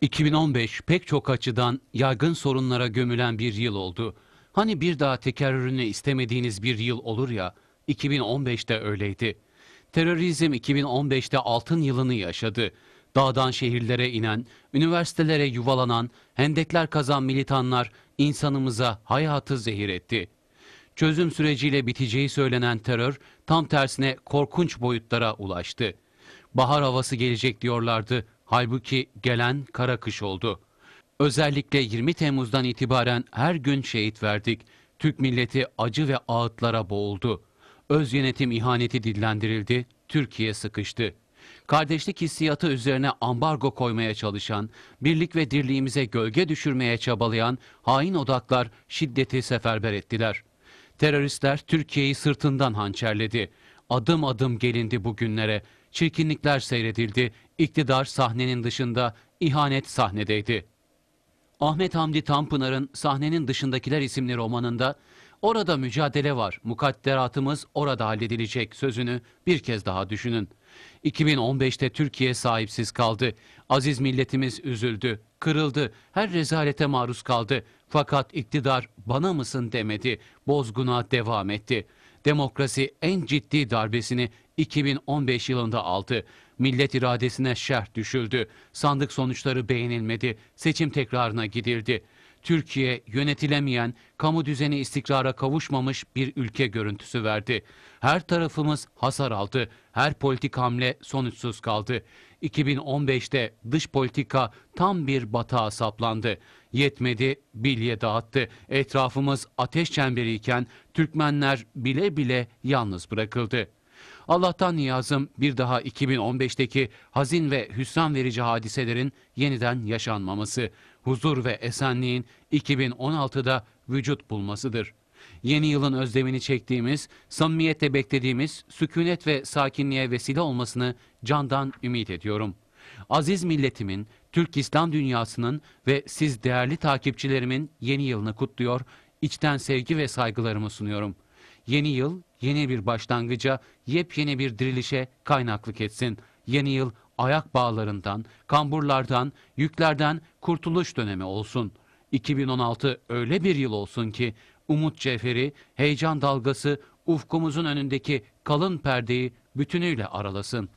2015 pek çok açıdan yaygın sorunlara gömülen bir yıl oldu. Hani bir daha tekerrürünü istemediğiniz bir yıl olur ya, 2015'te öyleydi. Terörizm 2015'te altın yılını yaşadı. Dağdan şehirlere inen, üniversitelere yuvalanan, hendekler kazan militanlar insanımıza hayatı zehir etti. Çözüm süreciyle biteceği söylenen terör tam tersine korkunç boyutlara ulaştı. Bahar havası gelecek diyorlardı Halbuki gelen kara kış oldu. Özellikle 20 Temmuz'dan itibaren her gün şehit verdik. Türk milleti acı ve ağıtlara boğuldu. Öz yönetim ihaneti dillendirildi, Türkiye sıkıştı. Kardeşlik hissiyatı üzerine ambargo koymaya çalışan, birlik ve dirliğimize gölge düşürmeye çabalayan hain odaklar şiddeti seferber ettiler. Teröristler Türkiye'yi sırtından hançerledi adım adım gelindi bugünlere. Çirkinlikler seyredildi, iktidar sahnenin dışında, ihanet sahnedeydi. Ahmet Hamdi Tanpınar'ın Sahnenin Dışındakiler isimli romanında orada mücadele var, mukadderatımız orada halledilecek sözünü bir kez daha düşünün. 2015'te Türkiye sahipsiz kaldı. Aziz milletimiz üzüldü, kırıldı, her rezalete maruz kaldı. Fakat iktidar bana mısın demedi, bozguna devam etti.'' demokrasi en ciddi darbesini 2015 yılında aldı. Millet iradesine şerh düşüldü. Sandık sonuçları beğenilmedi. Seçim tekrarına gidildi. Türkiye yönetilemeyen, kamu düzeni istikrara kavuşmamış bir ülke görüntüsü verdi. Her tarafımız hasar aldı. Her politik hamle sonuçsuz kaldı. 2015'te dış politika tam bir batağa saplandı. Yetmedi, bilye dağıttı. Etrafımız ateş çemberiyken Türkmenler bile bile yalnız bırakıldı. Allah'tan niyazım bir daha 2015'teki hazin ve hüsran verici hadiselerin yeniden yaşanmaması huzur ve esenliğin 2016'da vücut bulmasıdır. Yeni yılın özlemini çektiğimiz, samimiyetle beklediğimiz sükunet ve sakinliğe vesile olmasını candan ümit ediyorum. Aziz milletimin, Türk İslam dünyasının ve siz değerli takipçilerimin yeni yılını kutluyor, içten sevgi ve saygılarımı sunuyorum. Yeni yıl yeni bir başlangıca, yepyeni bir dirilişe kaynaklık etsin. Yeni yıl ayak bağlarından, kamburlardan, yüklerden kurtuluş dönemi olsun. 2016 öyle bir yıl olsun ki umut cevheri, heyecan dalgası ufkumuzun önündeki kalın perdeyi bütünüyle aralasın.